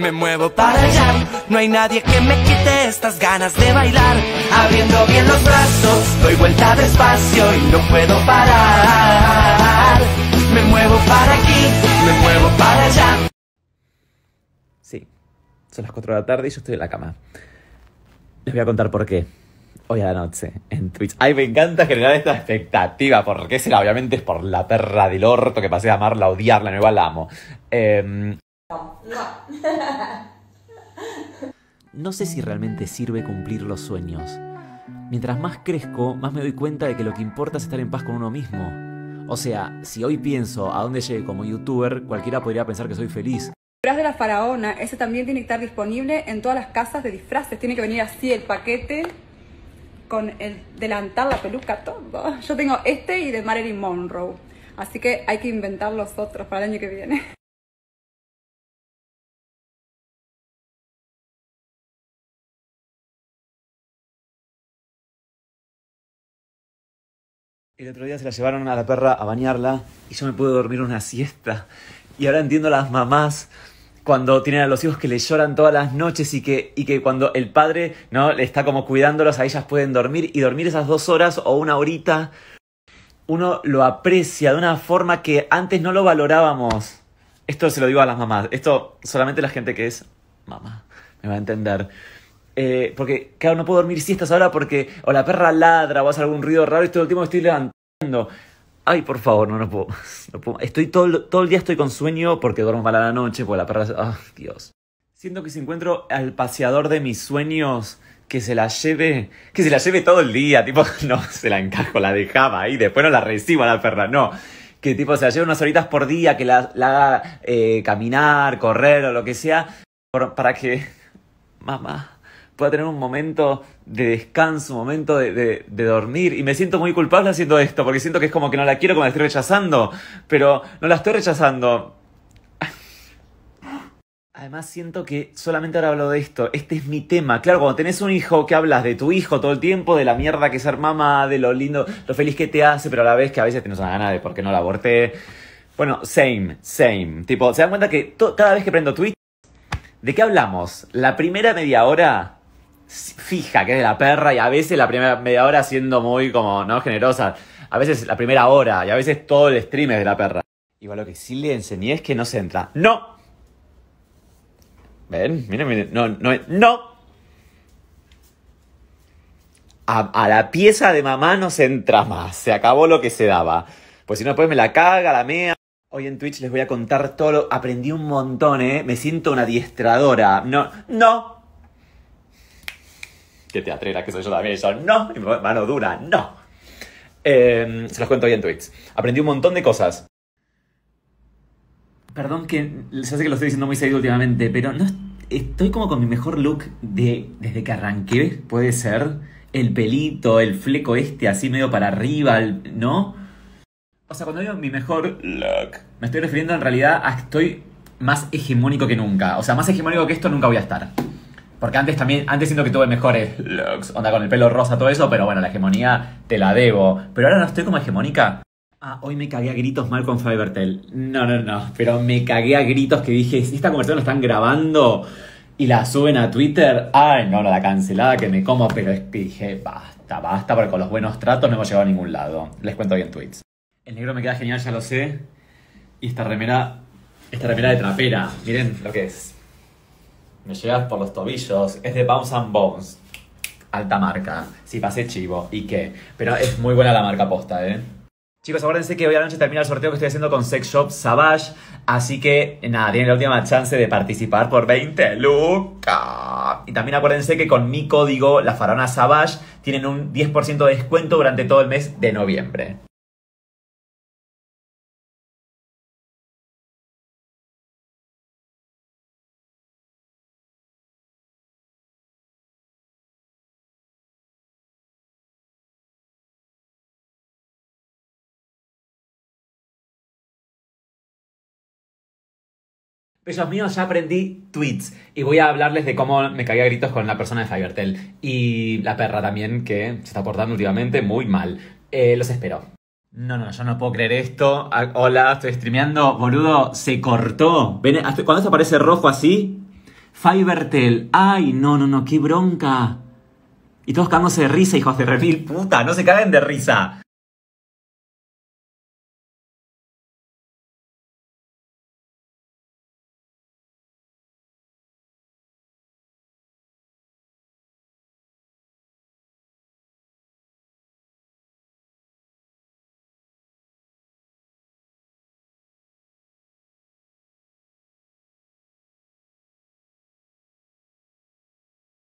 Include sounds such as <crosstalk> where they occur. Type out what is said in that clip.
me muevo para allá. No hay nadie que me quite estas ganas de bailar. Abriendo bien los brazos, doy vuelta despacio y no puedo parar. Me muevo para aquí, me muevo para allá. Sí, son las 4 de la tarde y yo estoy en la cama. Les voy a contar por qué. Hoy a la noche en Twitch. Ay, me encanta generar esta expectativa, porque será, obviamente, es por la perra del orto que pasé a amarla, a odiarla, no igual la amo. Em, <laughs> No sé si realmente sirve cumplir los sueños. Mientras más crezco, más me doy cuenta de que lo que importa es estar en paz con uno mismo. O sea, si hoy pienso a dónde llegué como youtuber, cualquiera podría pensar que soy feliz. Disfraz de la faraona, ese también tiene que estar disponible en todas las casas de disfraces. Tiene que venir así el paquete con el delantal, la peluca, todo. Yo tengo este y de Marilyn Monroe. Así que hay que inventar los otros para el año que viene. El otro día se la llevaron a la perra a bañarla y yo me pude dormir una siesta. Y ahora entiendo a las mamás cuando tienen a los hijos que le lloran todas las noches y que, y que cuando el padre ¿no? le está como cuidándolos, a ellas pueden dormir y dormir esas dos horas o una horita, uno lo aprecia de una forma que antes no lo valorábamos. Esto se lo digo a las mamás, esto solamente la gente que es mamá me va a entender. Eh, porque, claro, no puedo dormir siestas ahora porque o la perra ladra o hace algún ruido raro y todo el tiempo estoy levantando. Ay, por favor, no, no puedo. <laughs> Estoy todo, el día estoy con sueño porque duermo mal a la noche, porque la perra... Ah, Dios! Siento que si encuentro al paseador de mis sueños, que se la lleve, que se la lleve todo el día, tipo, <laughs> no, se la encajo, la dejaba ahí, después no la recibo a la perra, no que tipo se la lleve unas horitas por día, que la, haga eh, caminar, correr o lo que sea, para que <laughs> mamá, pueda tener un momento de descanso, un momento de, dormir. Y me siento muy culpable haciendo esto, porque siento que es como que no la quiero, como la estoy rechazando, pero no la estoy rechazando. Además siento que solamente ahora hablo de esto, este es mi tema. Claro, cuando tenés un hijo que hablas de tu hijo todo el tiempo, de la mierda que es ser mamá, de lo lindo, lo feliz que te hace, pero a la vez que a veces tenés una gana de por qué no la aborté. Bueno, same, same. Tipo, se dan cuenta que cada vez que prendo Twitch, ¿de qué hablamos? La primera media hora fija, que es de la perra, y a veces la primera media hora siendo muy como, ¿no? Generosa. A veces la primera hora, y a veces todo el stream es de la perra. Igual lo que sí le enseñé es que no se entra. ¡No! ¿Ven? Miren, miren. No, no, no. A, a la pieza de mamá no se entra más. Se acabó lo que se daba. Pues si no, después me la caga, la mea. Hoy en Twitch les voy a contar todo lo... Aprendí un montón, ¿eh? Me siento una diestradora. No, no, que te teatrera, que soy yo también. Y yo, no, mano dura, no. Em, se los cuento hoy en Twitch. Aprendí un montón de cosas. Perdón que se hace que lo estoy diciendo muy seguido últimamente, pero no estoy como con mi mejor look de desde que arranqué, puede ser. El pelito, el fleco este así medio para arriba, ¿no? O sea, cuando digo mi mejor look, me estoy refiriendo en realidad a que estoy más hegemónico que nunca. O sea, más hegemónico que esto nunca voy a estar. Porque antes también, antes siento que tuve mejores looks, onda con el pelo rosa, todo eso, pero bueno, la hegemonía te la debo. Pero ahora no estoy como hegemónica. Ah, hoy me cagué a gritos mal con Fivertel. No, no, no, pero me cagué a gritos que dije, si esta conversación la están grabando y la suben a Twitter, ay, no, no, la cancelada que me como, pero es que dije, basta, basta, porque con los buenos tratos no hemos llegado a ningún lado. Les cuento bien tweets. El negro me queda genial, ya lo sé. Y esta remera, esta remera de trapera, miren lo que es. Me llegas por los tobillos. Es de Bounce and Bones. Alta marca. Si pasé chivo. ¿Y qué? Pero es muy buena la marca posta, ¿eh? Chicos, acuérdense que hoy a la noche termina el sorteo que estoy haciendo con Sex Shop Savage. Así que nada, tienen la última chance de participar por 20 lucas. Y también acuérdense que con mi código, la farona Savage, tienen un 10% de descuento durante todo el mes de noviembre. Bellos míos, ya aprendí tweets y voy a hablarles de cómo me caía gritos con la persona de Fivertel y la perra también que se está portando últimamente muy mal. Eh, los espero. No, no, yo no puedo creer esto. Ah, hola, estoy streameando. Boludo, se cortó. ¿Ven? Cuando se aparece rojo así, Fivertel. Ay, no, no, no, qué bronca. Y todos cagándose de risa, hijos de repil. puta. No se caguen de risa.